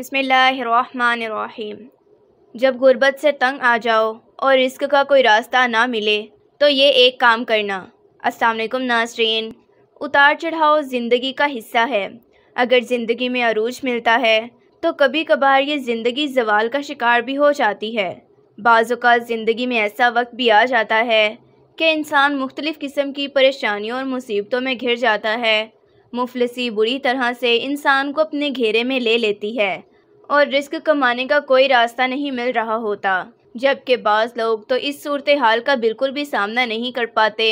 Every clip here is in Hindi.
बसमीम जब ग़ुरबत से तंग आ जाओ और रिस्क का कोई रास्ता ना मिले तो ये एक काम करना अस्सलाम नाजरीन उतार चढ़ाव ज़िंदगी का हिस्सा है अगर ज़िंदगी में अरूज मिलता है तो कभी कभार ये ज़िंदगी जवाल का शिकार भी हो जाती है बाज़ा ज़िंदगी में ऐसा वक्त भी आ जाता है कि इंसान मुख्तलिफ़ किस्म की परेशानियों और मुसीबतों में घिर जाता है मुफलसी बुरी तरह से इंसान को अपने घेरे में ले लेती है और रिस्क कमाने का कोई रास्ता नहीं मिल रहा होता जबकि बाज़ लोग तो इस सूरत हाल का बिल्कुल भी सामना नहीं कर पाते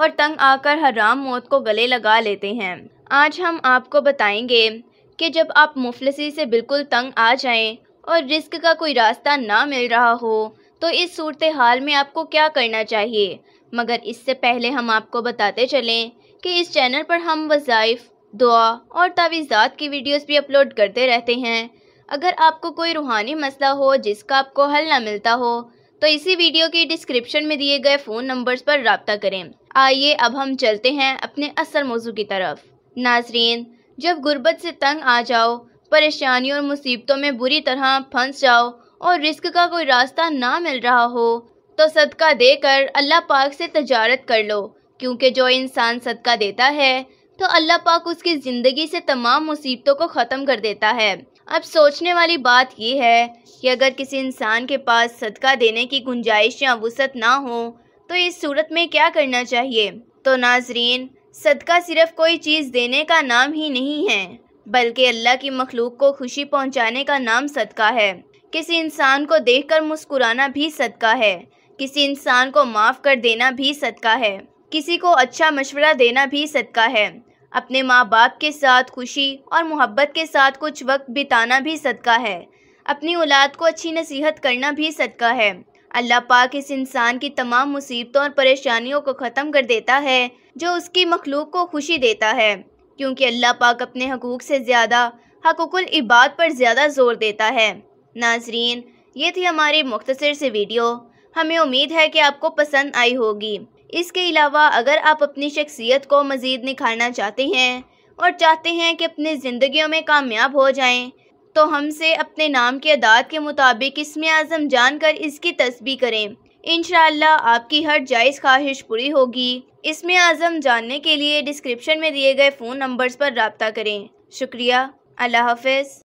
और तंग आकर हराम मौत को गले लगा लेते हैं आज हम आपको बताएंगे कि जब आप मुफलसी से बिल्कुल तंग आ जाएं और रिस्क का कोई रास्ता ना मिल रहा हो तो इस सूरत हाल में आपको क्या करना चाहिए मगर इससे पहले हम आपको बताते चलें कि इस चैनल पर हम वज़ाइफ दुआ और तावीज़ात की वीडियोस भी अपलोड करते रहते हैं अगर आपको कोई रूहानी मसला हो जिसका आपको हल ना मिलता हो तो इसी वीडियो के डिस्क्रिप्शन में दिए गए फ़ोन नंबर्स पर रबता करें आइए अब हम चलते हैं अपने असल मौजू की तरफ नाजरीन जब गुर्बत से तंग आ जाओ परेशानियों और मुसीबतों में बुरी तरह फंस जाओ और रिस्क का कोई रास्ता ना मिल रहा हो तो सदका देकर अल्लाह पाक से तजारत कर लो क्योंकि जो इंसान सदका देता है तो अल्लाह पाक उसकी ज़िंदगी से तमाम मुसीबतों को ख़त्म कर देता है अब सोचने वाली बात यह है कि अगर किसी इंसान के पास सदका देने की गुंजाइश या वसत ना हो तो इस सूरत में क्या करना चाहिए तो नाजरीन सदका सिर्फ कोई चीज़ देने का नाम ही नहीं है बल्कि अल्लाह की मखलूक को खुशी पहुंचाने का नाम सदका है किसी इंसान को देखकर मुस्कुराना भी सदका है किसी इंसान को माफ़ कर देना भी सदका है किसी को अच्छा मशवरा देना भी सदका है अपने माँ बाप के साथ खुशी और मोहब्बत के साथ कुछ वक्त बिताना भी सदका है अपनी औलाद को अच्छी नसीहत करना भी सदका है अल्लाह पाक इस इंसान की तमाम मुसीबतों और परेशानियों को ख़त्म कर देता है जो उसकी मखलूक को खुशी देता है क्योंकि अल्लाह पाक अपने हकूक़ से ज़्यादा हकूक़ुल इबाद पर ज़्यादा ज़ोर देता है नाजरीन ये थी हमारी मुख्तसर से वीडियो हमें उम्मीद है कि आपको पसंद आई होगी इसके अलावा अगर आप अपनी शख्सियत को मज़ीद निखारना चाहते हैं और चाहते हैं कि अपनी ज़िंदगी में कामयाब हो जाएं, तो हमसे अपने नाम के अदात के मुताबिक इसमें आज़म जान कर इसकी तस्बी करें इन आपकी हर जायज़ ख्वाहिश पूरी होगी इसमें आज़म जानने के लिए डिस्क्रिप्शन में दिए गए फ़ोन नंबर्स पर रबता करें शुक्रिया अल्लाह हाफ